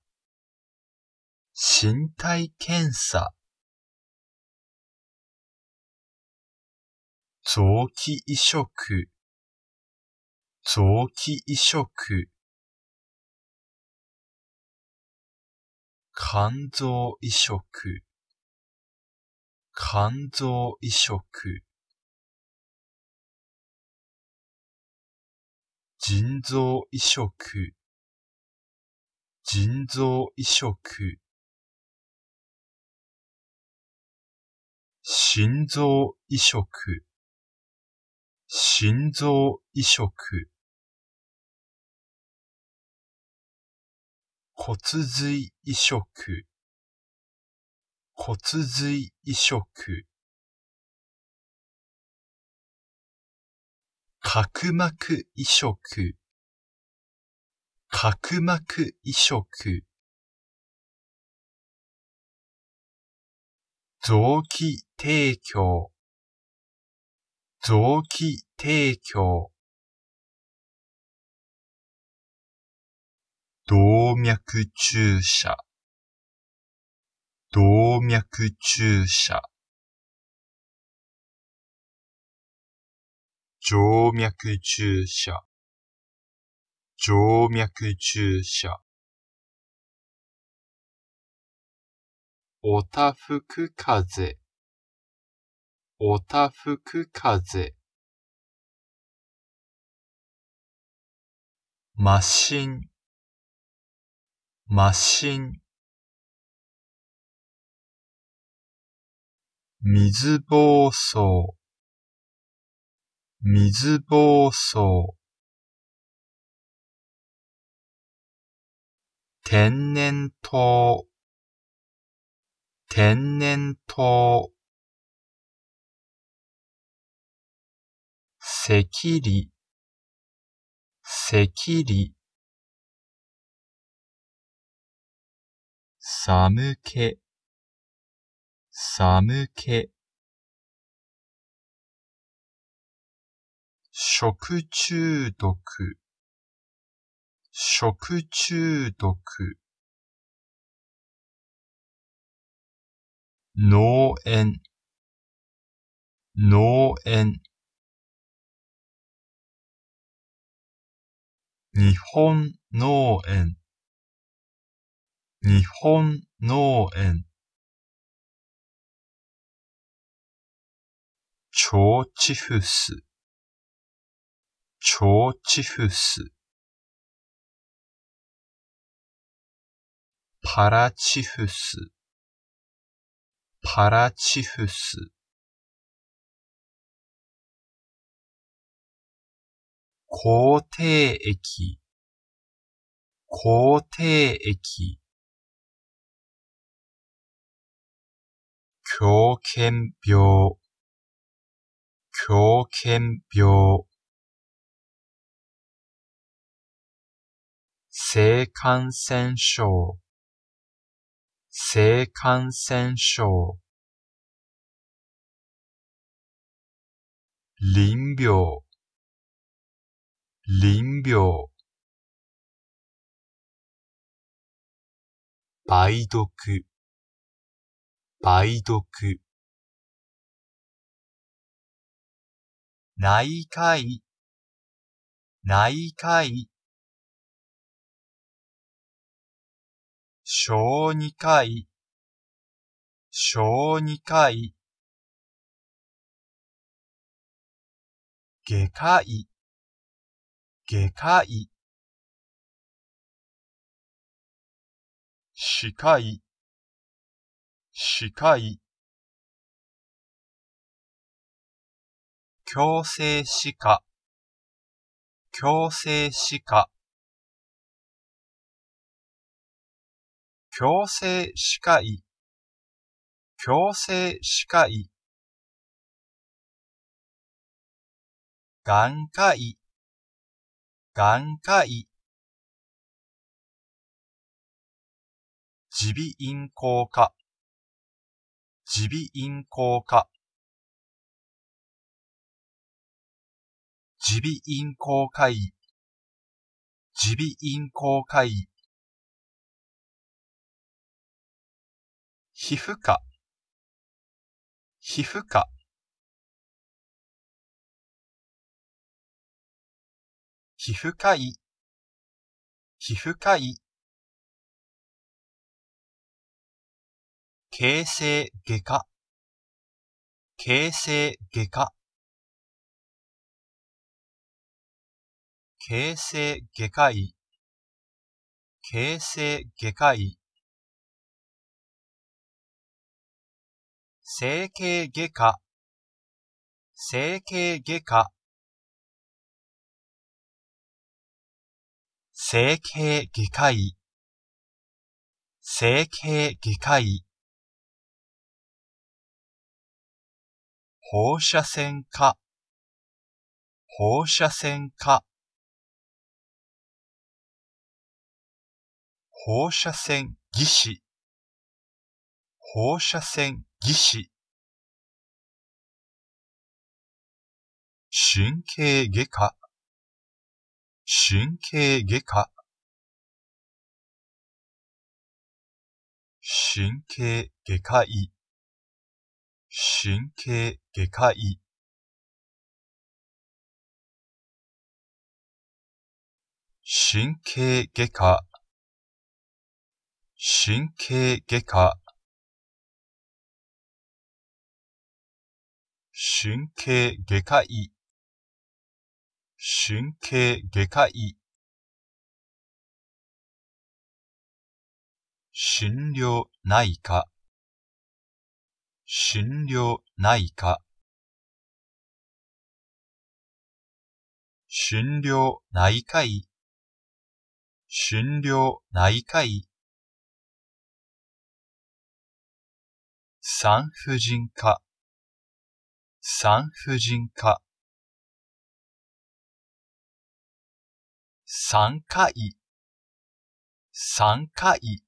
A: 身体検査。臓器移植。臓器移植。肝臓移植。肝臓移植。腎臓移植、腎臓移植。心臓移植、心臓移植。骨髄移植、骨髄移植。角膜移植、角膜移植。臓器提供、臓器提供。動脈注射、動脈注射。静脈注射、静脈注射。おたふく風、おたふく風。マシン、マシン。水暴走、水暴走天然痘天然痘赤痢赤痢寒気寒気食中毒、食中毒。農園、農園。日本農園、日本農園。腸チフス。超チフス、パラチフス、パラチフス。皇帝液、皇帝液。狂犬病、狂犬病。性感染症、性感染症。臨病、臨病。梅毒、梅毒。内科医、内科医。小児科医、小児科医。外科医、外科医。歯科医、歯科医。強制歯科、強制歯科。強制歯科医、強制歯科医。眼科医、眼科医。耳鼻咽喉科、耳鼻咽喉科。耳鼻咽喉科医、耳鼻咽喉科医。皮膚科、皮膚科。皮膚科医、皮膚科医。形成外科、形成外科。形成外科医、形成外科医。整形外科、整形外科、整形外科医、整形外科医、放射線科、放射線科、放射線技師、放射線技師神経外科神経外科神経外科医神経外科医神経外科神経外科神経外科医、神経外科医。診療内科、診療内科。診療内科医、診療内科医。産婦人科、産婦人科産科医産科医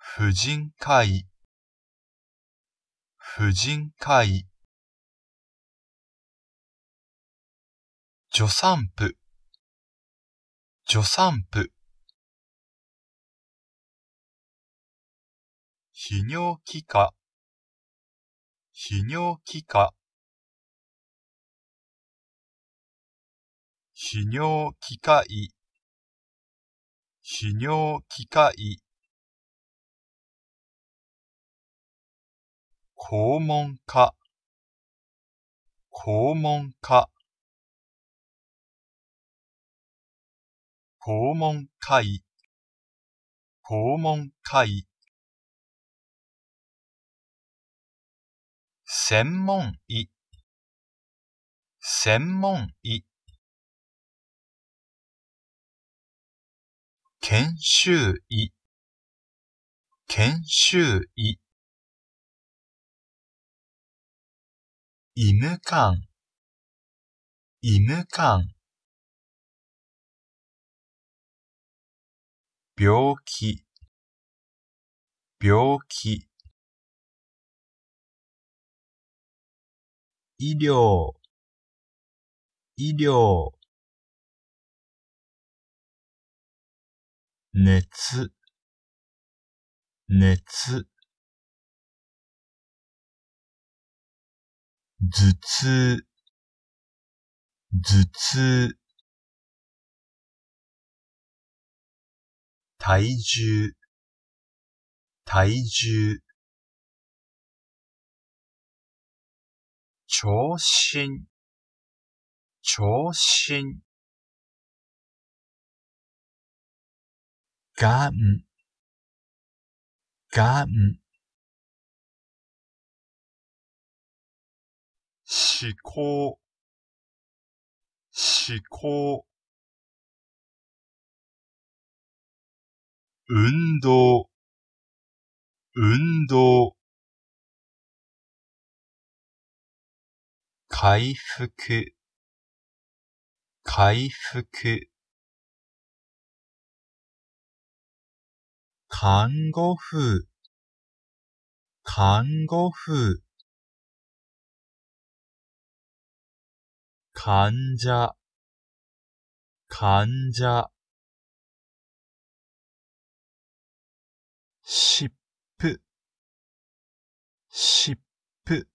A: 婦人科医婦人科医助産婦助産婦泌尿器科泌尿器科泌尿器科医泌尿器科医肛門科肛門科肛門科医肛門科医専門医専門医研修医研修医医務官医務官病気病気医療医療熱熱頭痛頭痛体重体重長身、聴診。ガん、がん。思考、思考。運動、運動。回復、回復。看護婦、看護婦。患者、患者。湿布、湿布。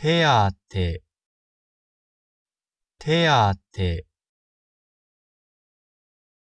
A: 手当て、手当て。